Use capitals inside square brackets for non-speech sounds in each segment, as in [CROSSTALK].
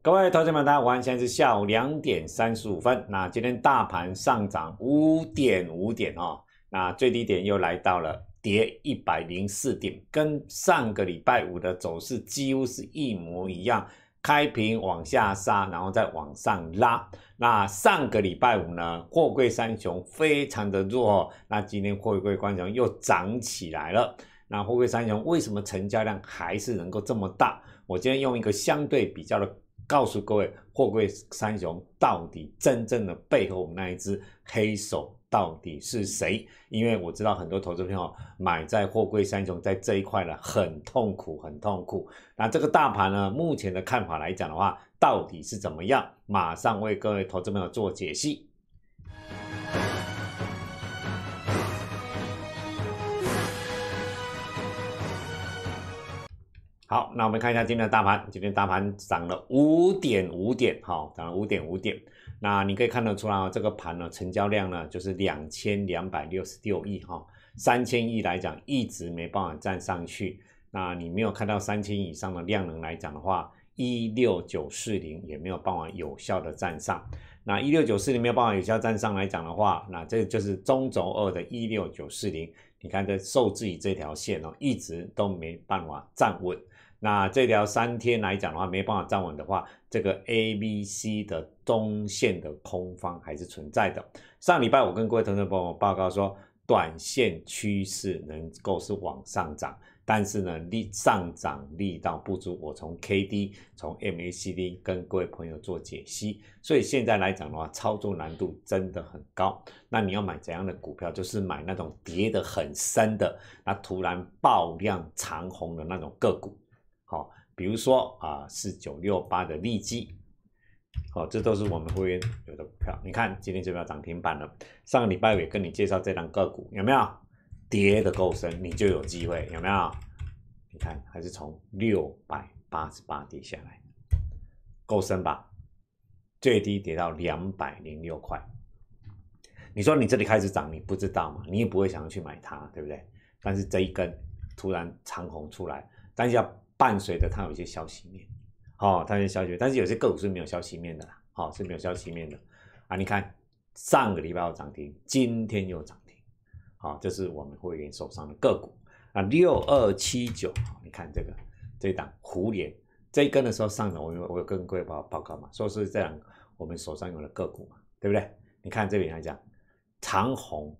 各位投资们，大家安，现在是下午两点三十五分。那今天大盘上涨五点五点哦，那最低点又来到了跌一百零四点，跟上个礼拜五的走势几乎是一模一样，开平往下杀，然后再往上拉。那上个礼拜五呢，货柜三雄非常的弱，那今天货柜三雄又涨起来了。那货柜三雄为什么成交量还是能够这么大？我今天用一个相对比较的。告诉各位，货柜三雄到底真正的背后那一只黑手到底是谁？因为我知道很多投资朋友买在货柜三雄在这一块呢，很痛苦，很痛苦。那这个大盘呢，目前的看法来讲的话，到底是怎么样？马上为各位投资朋友做解析。好，那我们看一下今天的大盘，今天大盘涨了五点五点，好，涨了五点五点。那你可以看得出来啊，这个盘呢，成交量呢就是两千两百六十六亿，哈，三千亿来讲一直没办法站上去。那你没有看到三千以上的量能来讲的话，一六九四零也没有办法有效的站上。那一六九四零没有办法有效站上来讲的话，那这就是中轴二的一六九四零。你看这受制于这条线哦，一直都没办法站稳。那这条三天来讲的话，没办法站稳的话，这个 A B C 的中线的空方还是存在的。上礼拜我跟各位同学朋友报告说，短线趋势能够是往上涨，但是呢力上涨力道不足。我从 K D、从 M A C D 跟各位朋友做解析，所以现在来讲的话，操作难度真的很高。那你要买怎样的股票？就是买那种跌得很深的，那突然爆量长红的那种个股。比如说啊，四九六八的利基，哦，这都是我们会员有的股票。你看今天这要涨停板了，上个礼拜我也跟你介绍这张个股，有没有跌的够深，你就有机会，有没有？你看还是从六百八十八跌下来，够深吧？最低跌到两百零六块。你说你这里开始涨，你不知道嘛？你也不会想要去买它，对不对？但是这一根突然长红出来，但是要。伴随着它有一些消息面，哦，它有消息，但是有些个股是没有消息面的啦，哦，是没有消息面的，啊，你看上个礼拜有涨停，今天又涨停，好，这是我们会员手上的个股啊，六二七九，你看这个这档虎脸，这一根的时候上涨，我有我有跟各位报报告嘛，说是这样，我们手上有的个股嘛，对不对？你看这边来讲长虹，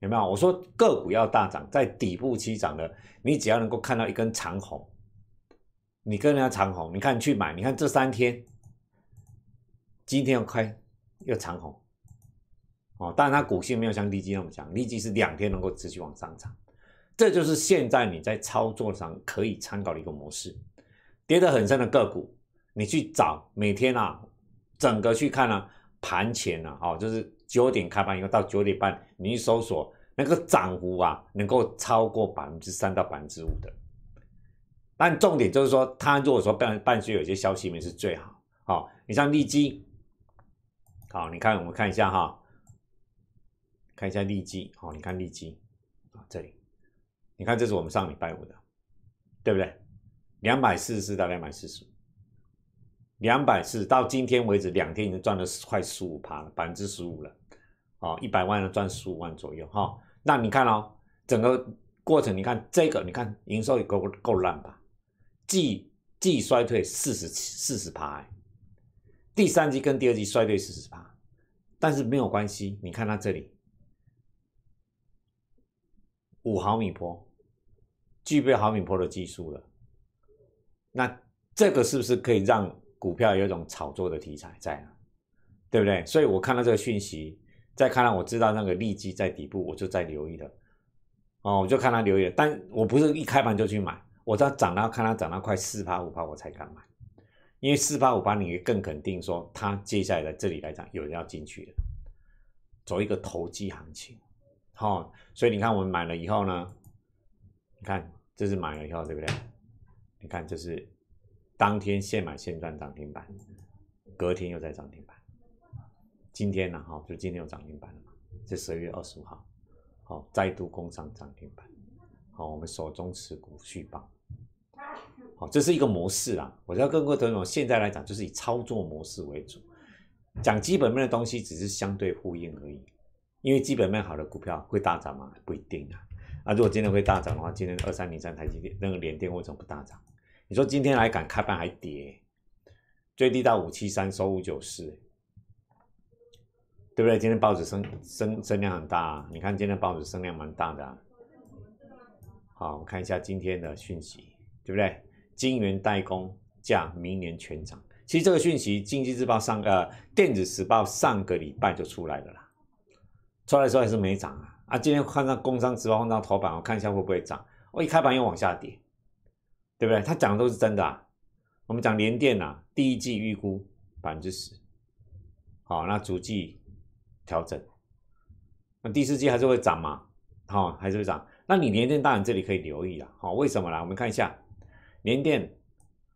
有没有？我说个股要大涨，在底部期涨的，你只要能够看到一根长虹。你跟人家长虹，你看去买，你看这三天，今天又开又长虹，哦，但它股性没有像利基那么强，利基是两天能够持续往上涨，这就是现在你在操作上可以参考的一个模式。跌得很深的个股，你去找每天啊，整个去看了盘前啊，哦，就是九点开盘以后到九点半，你去搜索那个涨幅啊，能够超过百分之三到百分之五的。但重点就是说，他如果说伴伴随有些消息面是最好。好，你像利基，好，你看我们看一下哈，看一下利基，好，你看利基，啊，这里，你看这是我们上礼拜五的，对不对？两百四十到两百四十五，两百四到今天为止两天已经赚了快十五趴了，百分之十五了。哦，一百万的赚十五万左右哈。那你看哦，整个过程你看这个你看营收也够够烂吧？季季衰退四十四十趴，第三季跟第二季衰退四十趴，但是没有关系。你看它这里五毫米坡，具备毫米坡的技术了，那这个是不是可以让股票有一种炒作的题材在啊？对不对？所以我看到这个讯息，再看到我知道那个利基在底部，我就再留意了。哦，我就看他留意，了，但我不是一开盘就去买。我它涨到看它涨到快四八五八，我才敢买，因为四八五八你更肯定说它接下来在这里来讲有人要进去了，走一个投机行情，好，所以你看我们买了以后呢，你看这是买了以后对不对？你看这是当天现买现赚涨停板，隔天又在涨停板，今天呢哈就今天有涨停板了嘛？这十月二十五号，好，再度攻上涨停板，好，我们手中持股续报。好，这是一个模式啦。我在跟各位朋友现在来讲，就是以操作模式为主，讲基本面的东西只是相对呼应而已。因为基本面好的股票会大涨吗？不一定啊。啊，如果今天会大涨的话，今天二三零三台积电那个连电为什么不大涨？你说今天来敢开盘还跌，最低到五七三收五九四，对不对？今天报纸升升升量很大，你看今天报纸升量蛮大的。好，我们看一下今天的讯息，对不对？金元代工价明年全涨。其实这个讯息，《经济日报》上呃，《电子时报》上个礼拜就出来了啦。出来候还是没涨啊啊！今天看到《工商时报》到头版，我看一下会不会涨。我一开盘又往下跌，对不对？他讲的都是真的啊。我们讲联电啊，第一季预估百分之十，好，那逐季调整，那第四季还是会涨嘛？好，还是会涨。那你联电当然这里可以留意了。好，为什么呢？我们看一下。联电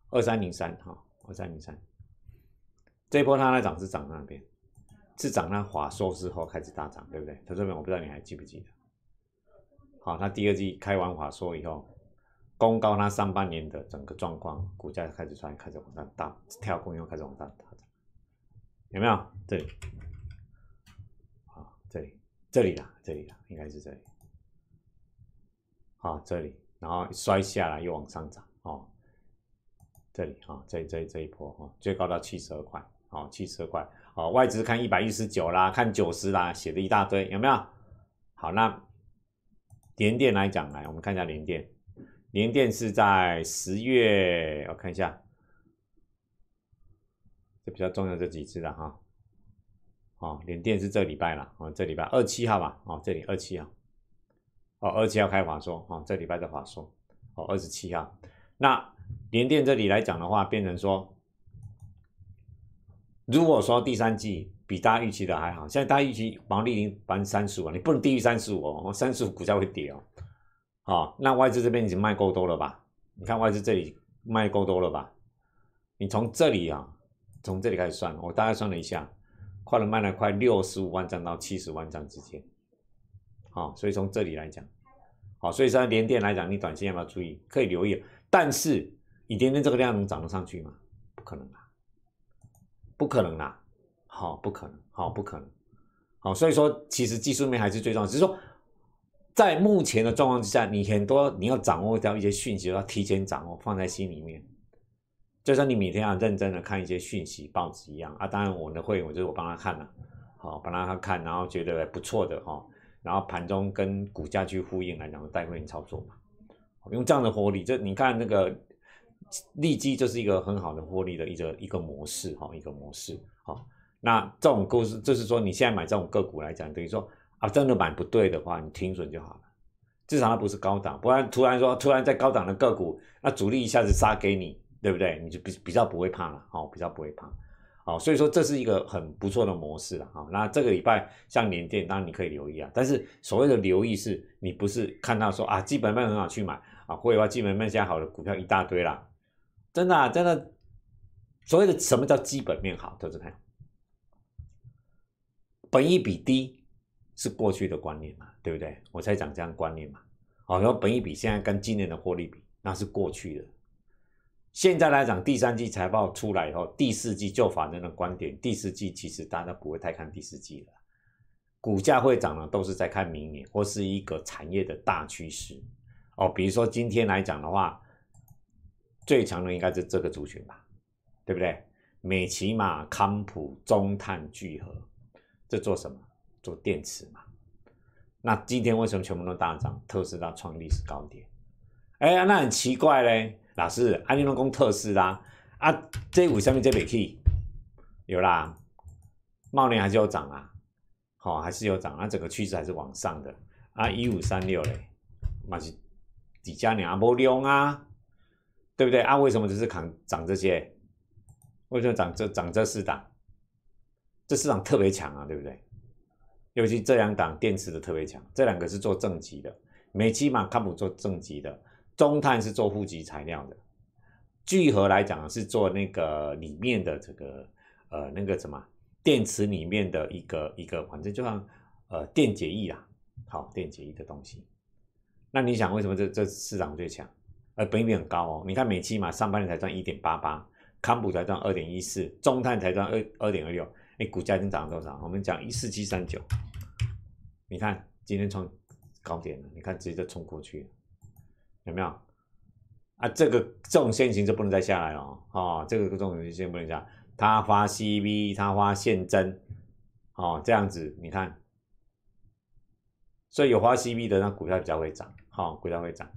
二三零三，哈，二三零三，这一波它的涨是涨那边？是涨那华硕之后开始大涨，对不对？它这边我不知道你还记不记得？好，它第二季开完华硕以后，公告它上半年的整个状况，股价开始穿，开始往大大跳，空，又开始往大大涨，有没有？这里，啊，这里，这里啦，这里啦，应该是这里，啊，这里，然后摔下来又往上涨。哦，这里啊，这这这一波哦，最高到七十二块，好，七十二块，好，外资看一百一十九啦，看九十啦，写了一大堆，有没有？好，那联电来讲来，我们看一下联电，联电是在十月，我看一下，这比较重要这几次的哈，好，联电是这礼拜了，哦，这礼拜二七号吧，哦，这里二七号，哦，二七号开法说，哦，这礼拜的法说，哦，二十七号。那联电这里来讲的话，变成说，如果说第三季比大家预期的还好，现在大家预期毛利率百分之三十五啊，你不能低于三十五哦，三十五股价会跌哦。好，那外资这边已经卖够多了吧？你看外资这里卖够多了吧？你从这里啊，从这里开始算，我大概算了一下，快了卖了快六十五万张到七十万张之间。好，所以从这里来讲，好，所以说在联电来讲，你短期要不要注意？可以留意。但是，你天天这个量能涨得上去吗？不可能啊，不可能啊，好，不可能，好，不可能，好，所以说，其实技术面还是最重要。只是说，在目前的状况之下，你很多你要掌握掉一些讯息，要提前掌握，放在心里面。就像你每天要认真的看一些讯息报纸一样啊。当然，我的会员就是我帮他看了，好，帮他看，然后觉得不错的哈，然后盘中跟股价去呼应来讲，带会员操作嘛。用这样的获利，这你看那个利基就是一个很好的获利的一个一个模式哈，一个模式哈。那这种故事就是说你现在买这种个股来讲，等于说啊，真的买不对的话，你停损就好了。至少它不是高档，不然突然说突然在高档的个股，那主力一下子杀给你，对不对？你就比比较不会怕了，哦，比较不会怕。哦，所以说这是一个很不错的模式了，哈。那这个礼拜像年电，当然你可以留意啊，但是所谓的留意是，你不是看到说啊，基本面很好去买。啊，或者话基本面在好的股票一大堆啦，真的真的，所谓的什么叫基本面好，投资朋友，本益比低是过去的观念嘛，对不对？我才讲这样观念嘛。好，然后本益比现在跟今年的获利比，那是过去的。现在来讲，第三季财报出来以后，第四季就反那的观点，第四季其实大家不会太看第四季了，股价会涨呢，都是在看明年或是一个产业的大趋势。哦，比如说今天来讲的话，最强的应该是这个族群吧，对不对？美骑马、康普、中碳聚合，这做什么？做电池嘛。那今天为什么全部都大涨？特斯拉创历史高点。哎，那很奇怪嘞，老师，安利拢讲特斯拉，啊，这五虾米这未去？有啦，茂宁还是有涨啊，好，还是有涨，啊，整个趋势还是往上的。啊，一五三六嘞，那是。底加你阿波利啊，对不对？啊，为什么只是扛涨这些？为什么涨这涨这四档？这市场特别强啊，对不对？尤其这两档电池的特别强，这两个是做正极的，美积嘛，康普做正极的，中碳是做负极材料的，聚合来讲是做那个里面的这个呃那个什么电池里面的一个一个，反正就像呃电解液啊，好电解液的东西。那你想为什么这这市场最强？呃，本益比很高哦。你看美期嘛，上半年才赚一点八八，康普才赚二点一四，中碳才赚二二点二六。哎，股价已经涨了多少？我们讲一四七三九。你看今天创高点了，你看直接就冲过去，有没有？啊，这个这种线行就不能再下来了。哦，这个这种线先不能下。它发 c V，它发现增，哦，这样子你看，所以有发 CB 的那股票比较会涨。好，股票会涨。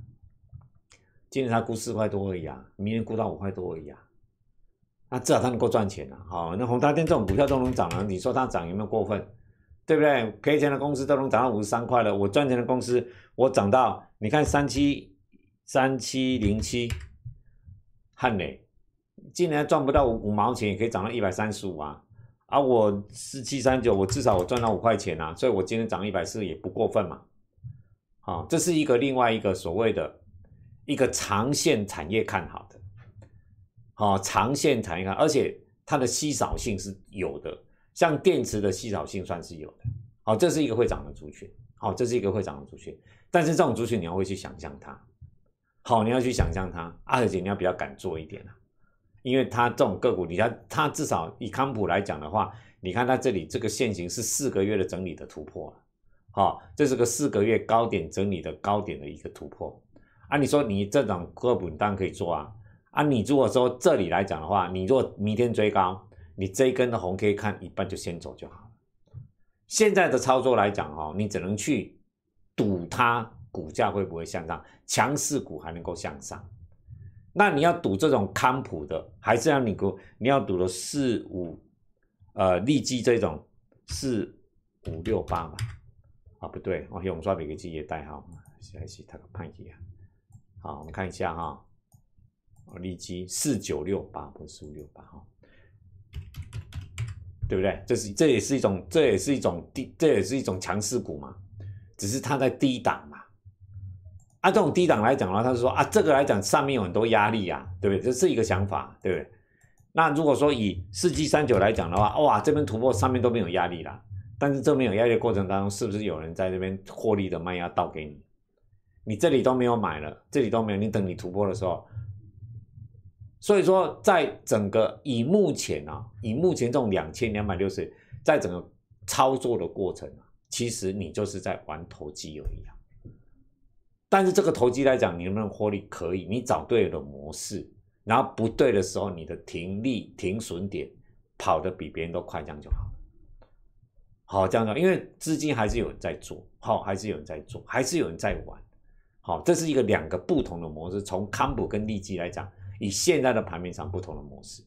今天它估四块多而已啊，明天估到五块多而已啊，那至少它能够赚钱啊。好，那红塔电这种股票都能涨了，你说它涨有没有过分？对不对？赔钱的公司都能涨到五十三块了，我赚钱的公司我涨到，你看三七三七零七，汉磊，今年赚不到五五毛钱也可以涨到一百三十五啊。啊，我四七三九，我至少我赚到五块钱啊，所以我今天涨一百四也不过分嘛。啊，这是一个另外一个所谓的，一个长线产业看好的，好长线产业看，而且它的稀少性是有的，像电池的稀少性算是有的，好，这是一个会涨的族群，好，这是一个会涨的族群，但是这种族群你要会去想象它，好，你要去想象它，而姐你要比较敢做一点啊，因为它这种个股，你看它至少以康普来讲的话，你看它这里这个线型是四个月的整理的突破了。好，这是个四个月高点整理的高点的一个突破。按你说，你这种个股当然可以做啊。啊，你如果说这里来讲的话，你若明天追高，你这一根的红 K 看一半就先走就好了。现在的操作来讲，哦，你只能去赌它股价会不会向上，强势股还能够向上。那你要赌这种康普的，还是要你股，你要赌的四五，呃，利基这种四五六八嘛。啊，不对，哦，我们抓每个企业的代号，还是他个判题啊。好，我们看一下哈，哦，利基四九六八，不，是五六八哈，对不对？这是，这也是一种，这也是一种低，这也是一种强势股嘛，只是它在低档嘛。啊，这种低档来讲的话，他是说啊，这个来讲上面有很多压力呀，对不对？这是一个想法，对不对？那如果说以四七三九来讲的话，哇，这边突破上面都没有压力了。但是这边有压力的过程当中，是不是有人在这边获利的卖压倒给你？你这里都没有买了，这里都没有，你等你突破的时候。所以说，在整个以目前啊，以目前这种两千两百六十，在整个操作的过程啊，其实你就是在玩投机而已啊。但是这个投机来讲，你能不能获利可以？你找对了模式，然后不对的时候，你的停利停损点跑得比别人都快，这样就好。好，这样讲，因为资金还是有人在做，好，还是有人在做，还是有人在玩，好，这是一个两个不同的模式，从康普跟利基来讲，以现在的盘面上不同的模式。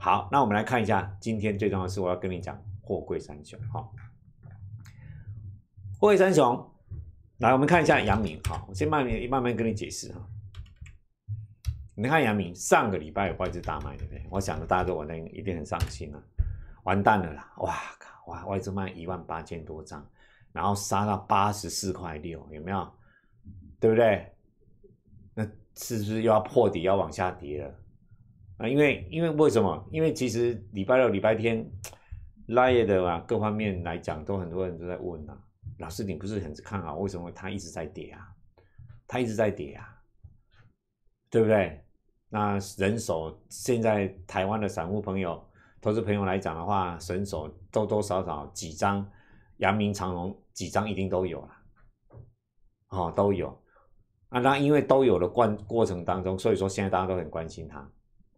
好，那我们来看一下，今天最重要是我要跟你讲货柜三雄，哦，货柜三雄，来，我们看一下杨明，哈，我先慢点，慢慢跟你解释哈，你看杨明上个礼拜有外资大卖，对不对？我想大家都玩的一定很伤心啊，完蛋了啦，哇靠！哇，外资卖一万八千多张，然后杀到八十四块六，有没有？对不对？那是不是又要破底，要往下跌了？啊，因为因为为什么？因为其实礼拜六、礼拜天拉耶的啊，各方面来讲，都很多人都在问啊，老师，你不是很看好，为什么它一直在跌啊？它一直在跌啊，对不对？那人手现在台湾的散户朋友。投资朋友来讲的话，神手多多少少几张，扬名长隆几张一定都有了，哦，都有。啊，那因为都有了过过程当中，所以说现在大家都很关心它，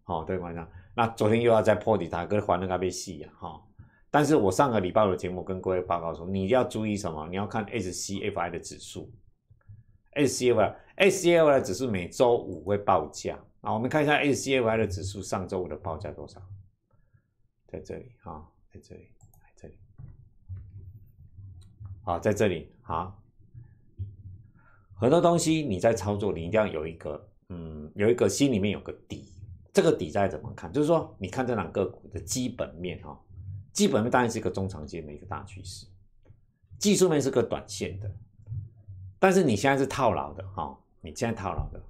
哦，对，关心。那昨天又要再破底打个还那个被戏啊，哈。但是我上个礼拜的节目跟各位报告说，你要注意什么？你要看 SCFI 的指数，SCFI，SCFI 指数每周五会报价啊。我们看一下 SCFI 的指数上周五的报价多少。在这里啊，在这里，在这里好，在这里好。很多东西你在操作，你一定要有一个嗯，有一个心里面有个底。这个底在怎么看？就是说，你看这两个股的基本面哈，基本面当然是一个中长线的一个大趋势，技术面是个短线的。但是你现在是套牢的哈，你现在套牢的，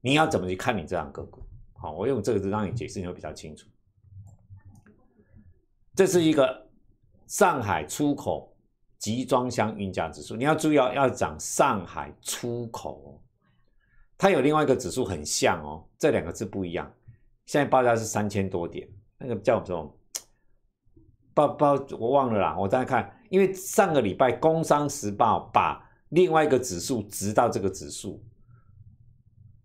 你要怎么去看你这两个股？好，我用这个字让你解释，你会比较清楚。这是一个上海出口集装箱运价指数，你要注意要讲上海出口，它有另外一个指数很像哦，这两个字不一样。现在报价是三千多点，那个叫做报报我忘了啦，我再看，因为上个礼拜《工商时报》把另外一个指数直到这个指数，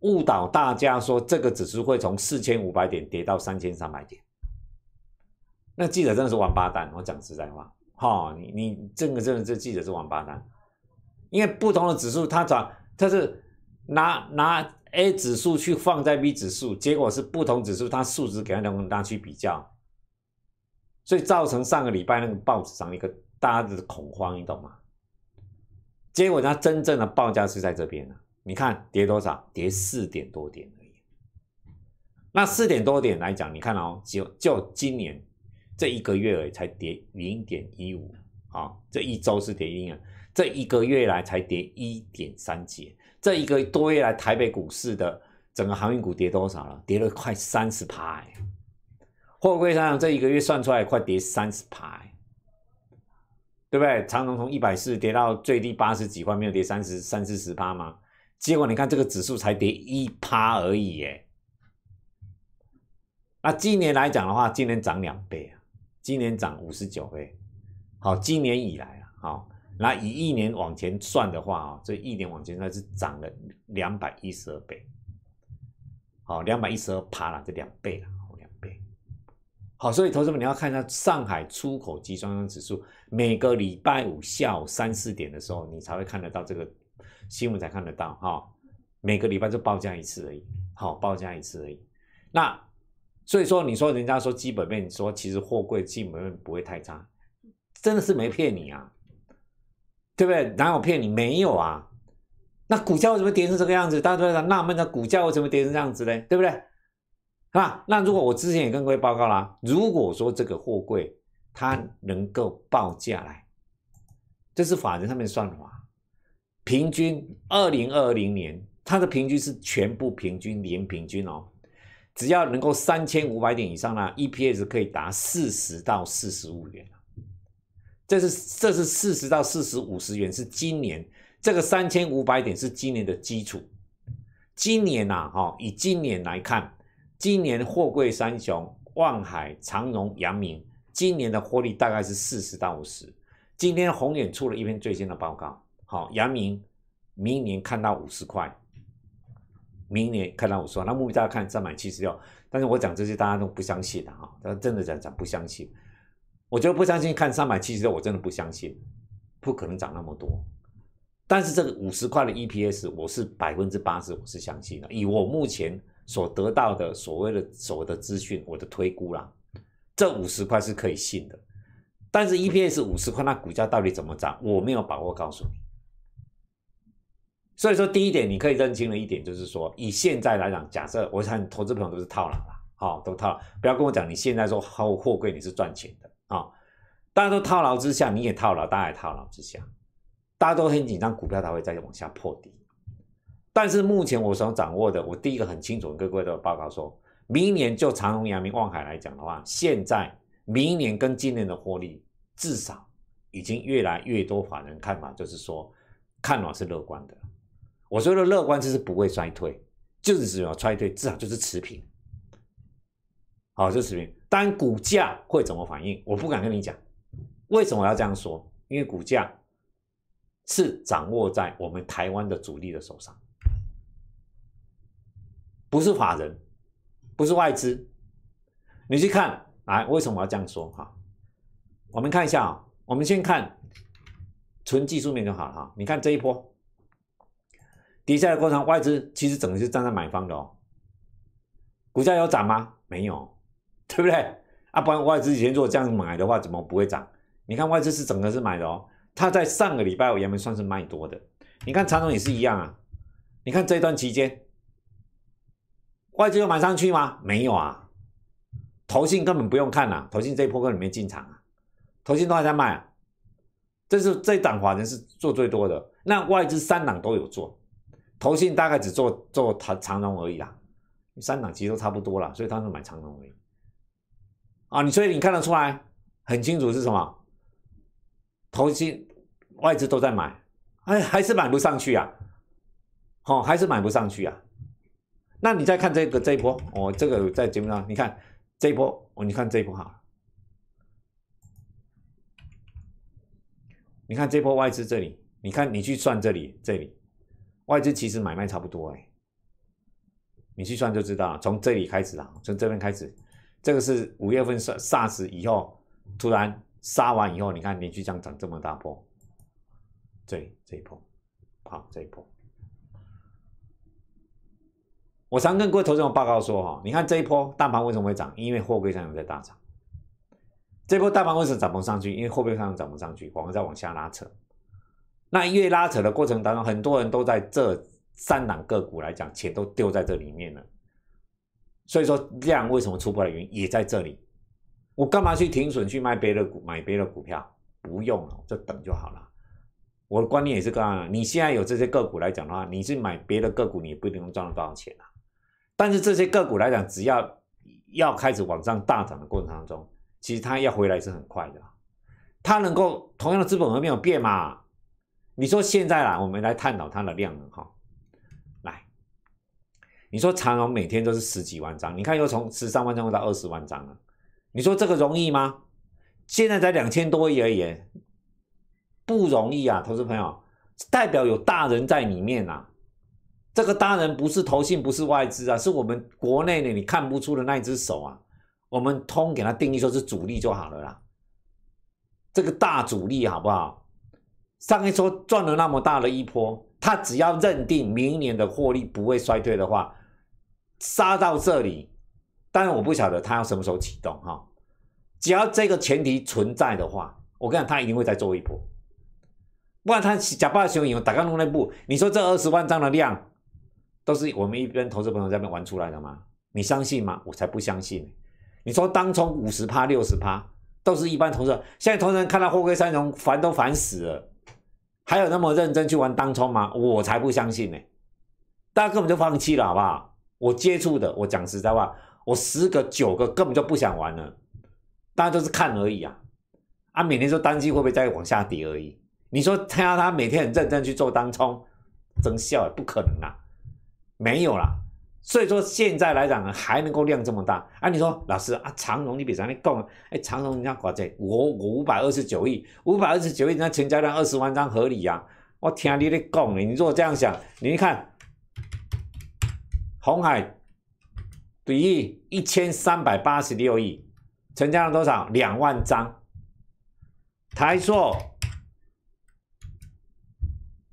误导大家说这个指数会从四千五百点跌到三千三百点。那记者真的是王八蛋，我讲实在话，哈，你你这个真的这记者是王八蛋，因为不同的指数，他转他是拿拿 A 指数去放在 B 指数，结果是不同指数它数值给它两大去比较，所以造成上个礼拜那个报纸上一个大家的恐慌，你懂吗？结果他真正的报价是在这边呢，你看跌多少？跌四点多点而已。那四点多点来讲，你看哦，就就今年。这一个月已才跌零点一五啊！这一周是跌零啊！这一个月来才跌一点三几，这一个多月来，台北股市的整个航运股跌多少了？跌了快三十趴哎！货柜上这一个月算出来快跌三十趴，对不对？长荣从一百四跌到最低八十几，块，没有跌三十三四十趴吗？结果你看这个指数才跌一趴而已哎！那今年来讲的话，今年涨两倍啊！今年涨五十九倍，好，今年以来啊，好，那以一年往前算的话啊，这一年往前算是涨了两百一十二倍，好，两百一十二趴了这两倍了，好两倍，好，所以投资们你要看一下上海出口集装箱指数，每个礼拜五下午三四点的时候，你才会看得到这个新闻才看得到哈，每个礼拜就报价一次而已，好，报价一次而已，那。所以说，你说人家说基本面，你说其实货柜基本面不会太差，真的是没骗你啊，对不对？哪有骗你？没有啊。那股价为什么跌成这个样子？大家都在纳闷，那股价为什么跌成这样子呢？对不对？啊？那如果我之前也跟各位报告啦，如果说这个货柜它能够报价来，这是法人上面算法，平均二零二零年它的平均是全部平均年平均哦。只要能够三千五百点以上呢，EPS 可以达四十到四十五元这是这是四十到四十五十元，是今年这个三千五百点是今年的基础。今年呐，哈，以今年来看，今年货柜三雄望海、长荣、阳明，今年的获利大概是四十到五十。今天红眼出了一篇最新的报告，好，阳明明年看到五十块。明年，看到我说那目标看三百七十六，但是我讲这些大家都不相信的哈，他真的讲讲不相信，我觉得不相信看三百七十六，我真的不相信，不可能涨那么多。但是这个五十块的 EPS，我是百分之八十我是相信的，以我目前所得到的所谓的所谓的资讯，我的推估啦，这五十块是可以信的。但是 EPS 五十块，那股价到底怎么涨，我没有把握告诉你。所以说，第一点，你可以认清了一点就是说，以现在来讲，假设我看投资朋友都是套牢了，好，都套，不要跟我讲你现在说后货柜你是赚钱的啊，大家都套牢之下，你也套牢，大家也套牢之下，大家都很紧张，股票它会再往下破底。但是目前我所掌握的，我第一个很清楚，各位都有报告，说明年就长荣阳明、望海来讲的话，现在明年跟今年的获利至少已经越来越多法人看法，就是说看法是乐观的。我说的乐观就是不会衰退，就是只要衰退至少就是持平，好，就持平。但股价会怎么反应？我不敢跟你讲。为什么要这样说？因为股价是掌握在我们台湾的主力的手上，不是法人，不是外资。你去看，来，为什么要这样说？哈，我们看一下啊，我们先看纯技术面就好了，哈，你看这一波。底下的工厂外资其实整个是站在买方的哦，股价有涨吗？没有，对不对？啊，不然外资以前做这样买的话，怎么不会涨？你看外资是整个是买的哦，它在上个礼拜我原本算是卖多的。你看长总也是一样啊，你看这段期间外资有买上去吗？没有啊。投信根本不用看啊，投信这一波根本没进场啊，投信都还在卖。这是这档法人是做最多的，那外资三档都有做。投信大概只做做长长融而已啦，三档其实都差不多啦，所以他们买长融而已。啊，你所以你看得出来很清楚是什么？投信外资都在买，哎，还是买不上去啊，好，还是买不上去啊？那你再看这个这一波，我这个在节目上，你看这一波，我你看这一波哈，你看这波外资这里，你看你去算这里这里。外资其实买卖差不多哎，你去算就知道，从这里开始啊，从这边开始，这个是五月份 SARS 以后，突然杀完以后，你看连续涨涨这么大波，这这一波，好这一波。我常跟各位投资人报告说哈，你看这一波大盘为什么会涨？因为货柜上有在大涨。这波大盘为什么涨不上去？因为货柜上涨不上去，我们在往下拉扯。那越拉扯的过程当中，很多人都在这三档个股来讲，钱都丢在这里面了。所以说量为什么出不来，原因也在这里。我干嘛去停损去卖别的股，买别的股票不用了，就等就好了。我的观念也是这样你现在有这些个股来讲的话，你是买别的个股，你不一定能赚到多少钱啊。但是这些个股来讲，只要要开始往上大涨的过程当中，其实它要回来是很快的。它能够同样的资本额没有变嘛？你说现在啦，我们来探讨它的量了哈。来，你说长虹每天都是十几万张，你看又从十三万张到二十万张了。你说这个容易吗？现在才两千多亿而已，不容易啊，投资朋友。代表有大人在里面呐，这个大人不是投信，不是外资啊，是我们国内的你看不出的那一只手啊。我们通给它定义说是主力就好了啦。这个大主力好不好？上一周赚了那么大的一波，他只要认定明年的获利不会衰退的话，杀到这里，当然我不晓得他要什么时候启动哈。只要这个前提存在的话，我跟你讲，他一定会再做一波。不然他假巴熊以后打个弄那步，你说这二十万张的量，都是我们一边投资朋友在那边玩出来的吗？你相信吗？我才不相信。你说当初五十趴、六十趴，都是一般投资。现在投资人看到货柜三融烦都烦死了。还有那么认真去玩当冲吗？我才不相信呢！大家根本就放弃了，好不好？我接触的，我讲实在话，我十个九个根本就不想玩了。大家都是看而已啊！啊，每年说单机会不会再往下跌而已。你说他他每天很认真去做当冲，真笑，不可能啊，没有啦，所以说现在来讲呢，还能够量这么大？啊？你说老师啊，长荣你比咱的更，哎，长荣人家搞这，我我五百二十九亿，五百二十九亿人家成交量二十万张合理呀？我听你的讲你如果这样想，你看红海比亿一千三百八十六亿，成交量多少？两万张。台硕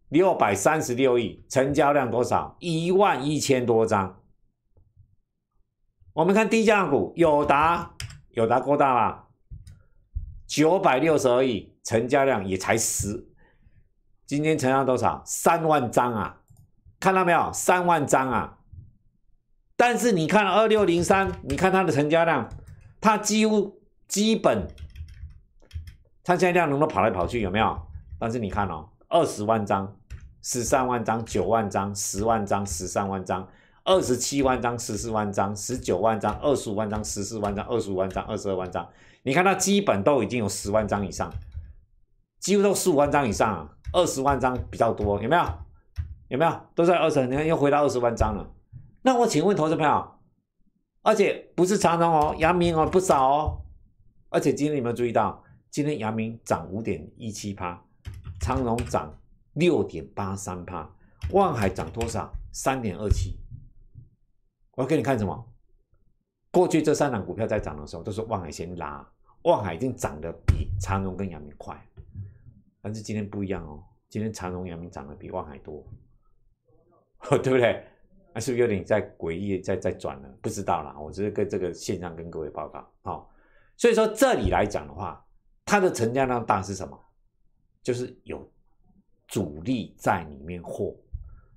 六百三十六亿，成交量多少？一万一千多张。我们看低价股，友达，友达够大吧？九百六十而已，成交量也才十。今天成交量多少？三万张啊！看到没有？三万张啊！但是你看二六零三，你看它的成交量，它几乎基本，它现在量能够跑来跑去有没有？但是你看哦，二十万张，十三万张，九万张，十万张，十三万张。二十七万张，十四万张，十九万张，二十五万张，十四万张，二十五万张，二十二万张。你看，它基本都已经有十万张以上，几乎都十五万张以上啊，二十万张比较多，有没有？有没有？都在二十，你看又回到二十万张了。那我请问投资朋友，而且不是长荣哦，阳明哦不少哦，而且今天有没有注意到？今天阳明涨五点一七帕，长隆涨六点八三帕，万海涨多少？三点二七。我给你看什么？过去这三档股票在涨的时候，都是望海先拉，望海已经涨得比长荣跟阳明快，但是今天不一样哦，今天长荣、阳明涨得比望海多，[LAUGHS] 对不对？那是不是有点在诡异在在转了？不知道啦，我只是跟这个线上跟各位报告啊。所以说这里来讲的话，它的成交量大是什么？就是有主力在里面货，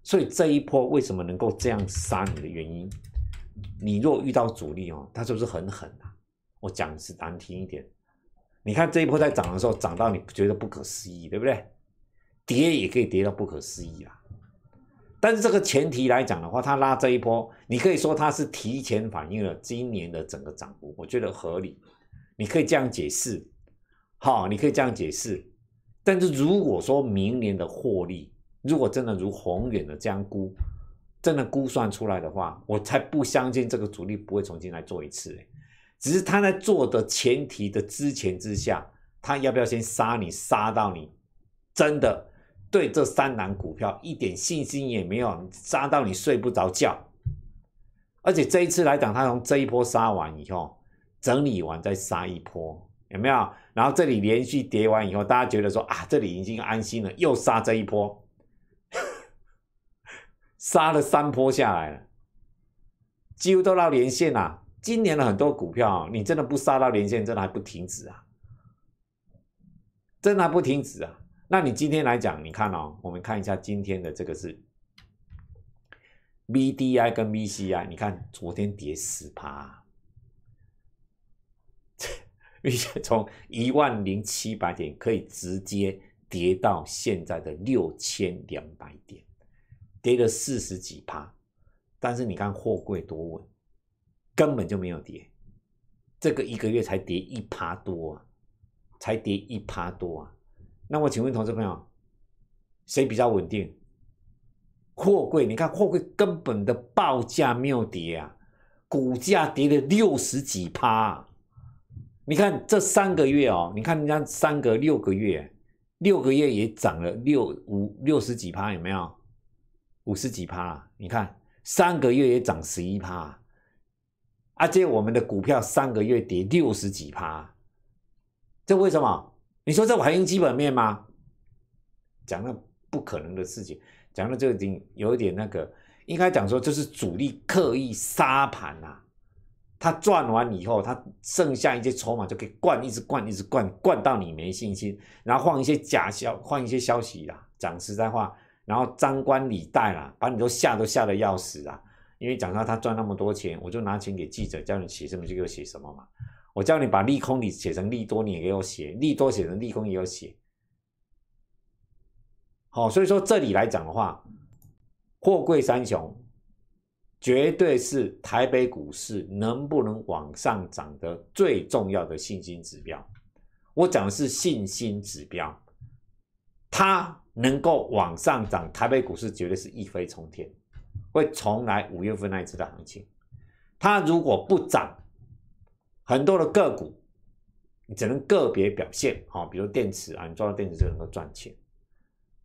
所以这一波为什么能够这样杀你的原因？你若遇到阻力哦，它是不是很狠啊。我讲是难听一点。你看这一波在涨的时候，涨到你觉得不可思议，对不对？跌也可以跌到不可思议啦。但是这个前提来讲的话，它拉这一波，你可以说它是提前反映了今年的整个涨幅，我觉得合理。你可以这样解释，好，你可以这样解释。但是如果说明年的获利，如果真的如宏远的这样估，真的估算出来的话，我才不相信这个主力不会重新来做一次只是他在做的前提的之前之下，他要不要先杀你，杀到你真的对这三档股票一点信心也没有，杀到你睡不着觉。而且这一次来讲，他从这一波杀完以后，整理完再杀一波，有没有？然后这里连续跌完以后，大家觉得说啊，这里已经安心了，又杀这一波。杀了山坡下来了，几乎都到连线啦。今年的很多股票，你真的不杀到连线，真的还不停止啊？真的还不停止啊？那你今天来讲，你看哦，我们看一下今天的这个是 B D I 跟 V C I，你看昨天跌十趴，而 [LAUGHS] 从一万零七百点可以直接跌到现在的六千两百点。跌了四十几趴，但是你看货柜多稳，根本就没有跌，这个一个月才跌一趴多啊，才跌一趴多啊。那我请问同志朋友，谁比较稳定？货柜，你看货柜根本的报价没有跌啊，股价跌了六十几趴。你看这三个月哦，你看人家三个六个月，六个月也涨了六五六十几趴，有没有？五十几趴，你看三个月也涨十一趴，而且我们的股票三个月跌六十几趴，这为什么？你说这我还基本面吗？讲那不可能的事情，讲了就已经有点那个，应该讲说这是主力刻意杀盘啊，他赚完以后，他剩下一些筹码就可以灌，一直灌，一直灌，灌到你没信心，然后换一些假消，换一些消息啊，讲实在话。然后张冠李戴了，把你都吓都吓得要死啊！因为讲到他赚那么多钱，我就拿钱给记者，叫你写什么就给我写什么嘛。我叫你把利空你写成利多，你也给我写；利多写成利空，也有写。好，所以说这里来讲的话，货柜三雄绝对是台北股市能不能往上涨的最重要的信心指标。我讲的是信心指标，它。能够往上涨，台北股市绝对是一飞冲天，会重来五月份那一次的行情。它如果不涨，很多的个股你只能个别表现哦，比如电池啊，你做到电池就能够赚钱，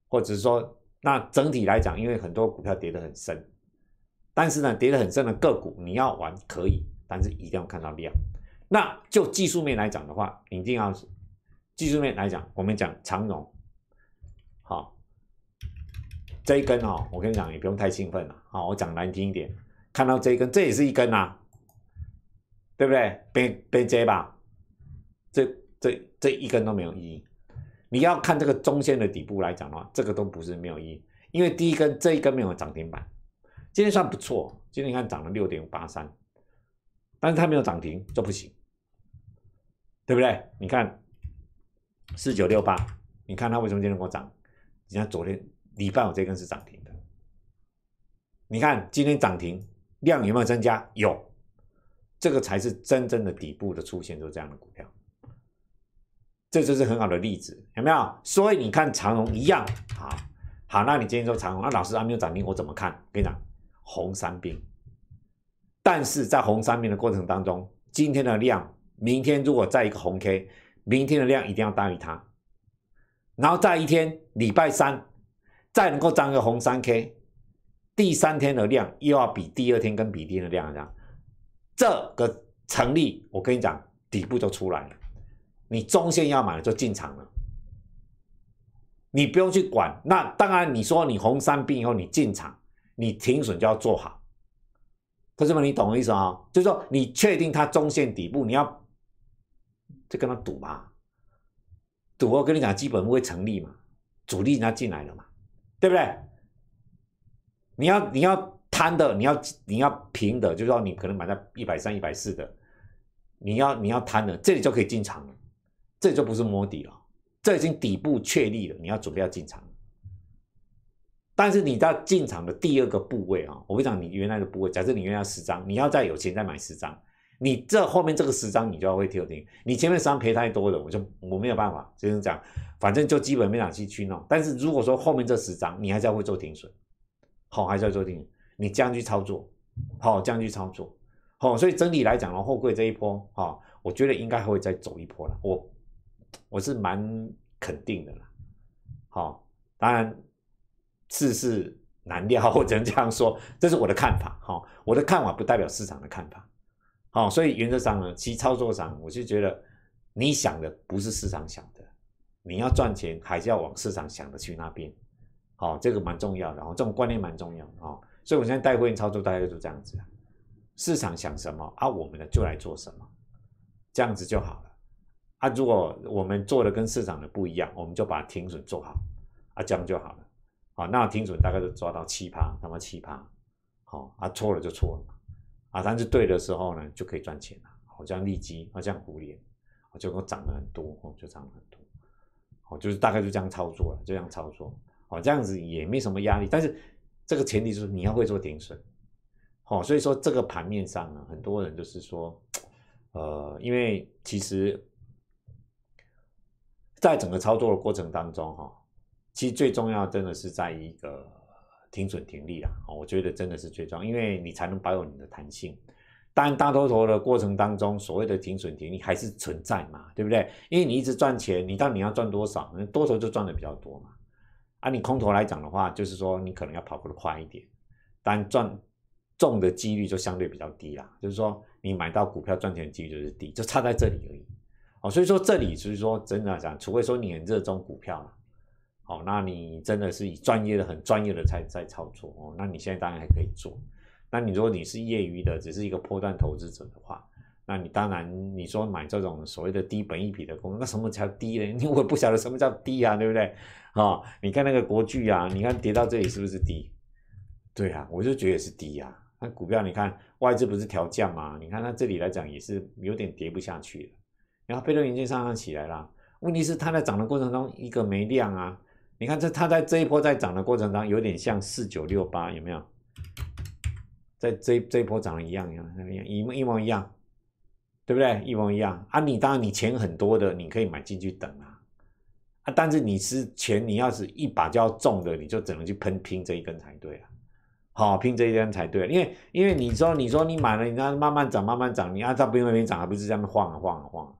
或者是说那整体来讲，因为很多股票跌得很深，但是呢，跌得很深的个股你要玩可以，但是一定要看到量。那就技术面来讲的话，一定要技术面来讲，我们讲长融。这一根哦，我跟你讲也不用太兴奋了。好，我讲难听一点，看到这一根，这也是一根啊，对不对？背背接吧，这这这一根都没有意义。你要看这个中线的底部来讲的话，这个都不是没有意义。因为第一根这一根没有涨停板，今天算不错，今天你看涨了六点八三，但是它没有涨停，这不行，对不对？你看四九六八，你看它为什么今天给我涨？你看昨天。礼拜五这根是涨停的，你看今天涨停量有没有增加？有，这个才是真正的底部的出现，是这样的股票，这就是很好的例子，有没有？所以你看长荣一样，好，好，那你今天说长荣，那老师还没有涨停，我怎么看？跟你讲，红三兵，但是在红三兵的过程当中，今天的量，明天如果再一个红 K，明天的量一定要大于它，然后在一天礼拜三。再能够涨个红三 K，第三天的量又要比第二天跟比第天的量样，这个成立，我跟你讲，底部就出来了。你中线要买就进场了，你不用去管。那当然，你说你红三兵以后你进场，你停损就要做好。同志们，你懂我意思啊？就是说，你确定它中线底部，你要就跟他赌嘛，赌我跟你讲，基本不会成立嘛，主力人家进来了嘛。对不对？你要你要贪的，你要你要平的，就是说你可能买在一百三、一百四的，你要你要贪的，这里就可以进场了，这就不是摸底了，这已经底部确立了，你要准备要进场。但是你在进场的第二个部位啊，我跟你讲，你原来的部位，假设你原来十张，你要再有钱再买十张。你这后面这个十张你就要会跳停，你前面三赔太多了，我就我没有办法，就是讲，反正就基本没想去去弄。但是如果说后面这十张你还是要会做停损，好还是要做停，你这样去操作，好这样去操作，好，所以整体来讲呢，后贵这一波，哦，我觉得应该会再走一波了，我我是蛮肯定的啦，好，当然世事难料，我只能这样说，这是我的看法，哈，我的看法不代表市场的看法。好，所以原则上呢，其操作上，我是觉得你想的不是市场想的，你要赚钱还是要往市场想的去那边。好，这个蛮重要的，哦，这种观念蛮重要啊。所以，我现在带会员操作，大就是这样子，市场想什么啊，我们呢就来做什么，这样子就好了。啊，如果我们做的跟市场的不一样，我们就把停损做好，啊，这样就好了。好，那停损大概就抓到七趴，他妈七趴，好，啊，错了就错了。啊，但是对的时候呢，就可以赚钱了。好这样利基，好这样股联，我就涨了很多，就涨了很多。哦，就是大概就这样操作了，就这样操作。哦，这样子也没什么压力，但是这个前提是你要会做停损。哦，所以说这个盘面上呢，很多人就是说，呃，因为其实，在整个操作的过程当中，哈，其实最重要真的是在一个。停损停利啊，我觉得真的是最重要，因为你才能保有你的弹性。但大多头的过程当中，所谓的停损停利还是存在嘛，对不对？因为你一直赚钱，你到你要赚多少，那多头就赚的比较多嘛。啊，你空头来讲的话，就是说你可能要跑得的快一点，但赚中的几率就相对比较低啦。就是说你买到股票赚钱的几率就是低，就差在这里而已。哦，所以说这里就是说，真的讲，除非说你很热衷股票嘛。好，那你真的是以专业的、很专业的在在操作哦。那你现在当然还可以做。那你如果你是业余的，只是一个破段投资者的话，那你当然你说买这种所谓的低本一笔的工，那什么叫低呢？因 [LAUGHS] 为我不晓得什么叫低啊，对不对？啊，你看那个国巨啊，你看跌到这里是不是低？对啊，我就觉得是低呀。那股票你看外资不是调降吗？你看它这里来讲也是有点跌不下去了。然后被动元件上上起来了，问题是它在涨的过程中一个没量啊。你看这它在这一波在涨的过程当中，有点像四九六八有没有？在这这一波涨的一样，一样一模一模一样，对不对？一模一样啊！你当然你钱很多的，你可以买进去等啊啊！但是你是钱你要是一把就要中的，你就只能去喷拼这一根才对啊！好，拼这一根才对因为因为你说你说你买了，你看慢慢涨慢慢涨，你啊照不用那边涨，还不是这样晃啊晃啊晃，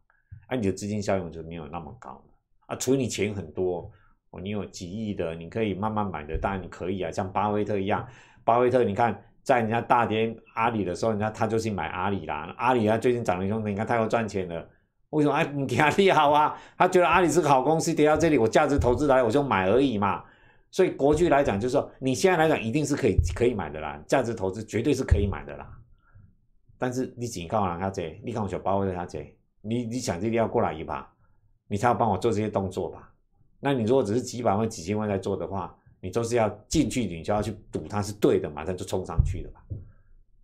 啊你的资金效用就没有那么高了啊！除非你钱很多。哦，你有几亿的，你可以慢慢买的，当然你可以啊，像巴菲特一样。巴菲特，你看在人家大跌阿里的时候，人家他就是买阿里啦，阿里啊，最近涨得凶，你看他又赚钱了。为什么？哎，阿里好啊，他觉得阿里是个好公司，跌到这里，我价值投资来，我就买而已嘛。所以，国际来讲，就是说你现在来讲，一定是可以可以买的啦。价值投资绝对是可以买的啦。但是你警告阿杰，你我诉巴菲特他这，你你想这定要过来一把，你才要帮我做这些动作吧。那你如果只是几百万、几千万在做的话，你都是要进去，你就要去赌它是对的嘛，它就冲上去了吧，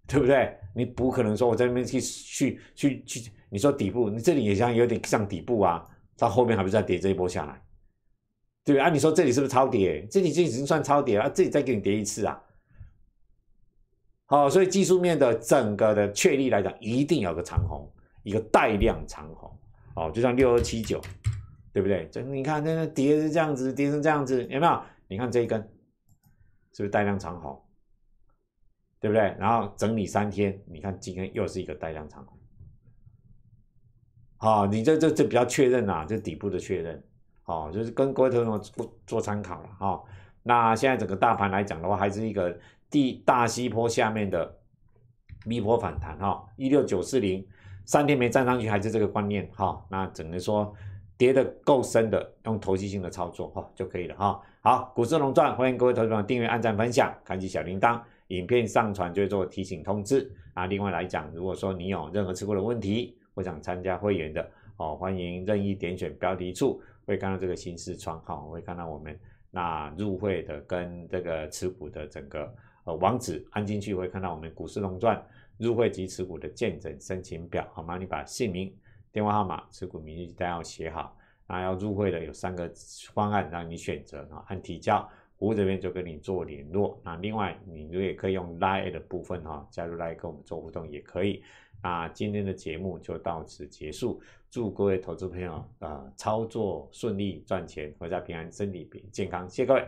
对不对？你不可能说我在那边去去去去，你说底部，你这里也像有点像底部啊，它后面还不是再跌这一波下来，对啊，你说这里是不是超跌？这里这已经算超跌了，这里再给你跌一次啊。好，所以技术面的整个的确立来讲，一定有个长虹，一个带量长虹，好，就像六二七九。对不对？就你看，那跌是这样子，跌成这样子，有没有？你看这一根，是不是带量长虹？对不对？然后整理三天，你看今天又是一个带量长虹，啊，你这这这比较确认啊，这底部的确认，哦，就是跟各位朋友做做参考了，哈。那现在整个大盘来讲的话，还是一个地大西坡下面的逼坡反弹，哈，一六九四零三天没站上去，还是这个观念，哈。那整个说。跌得够深的，用投机性的操作哈就可以了哈。好，股市龙钻，欢迎各位投资友订阅、按赞、分享，开启小铃铛，影片上传就做提醒通知啊。另外来讲，如果说你有任何持股的问题，或想参加会员的哦，欢迎任意点选标题处，会看到这个新视窗哈，会看到我们那入会的跟这个持股的整个呃网址，按进去会看到我们股市龙钻入会及持股的见证申请表，好吗？你把姓名。电话号码、持股名细单要写好。那要入会的有三个方案让你选择，啊，按提交，服务这边就跟你做联络。那另外你也可以用 LINE 的部分哈，加入 LINE 跟我们做互动也可以。那今天的节目就到此结束，祝各位投资朋友呃操作顺利、赚钱、阖家平安、身体健康。谢谢各位。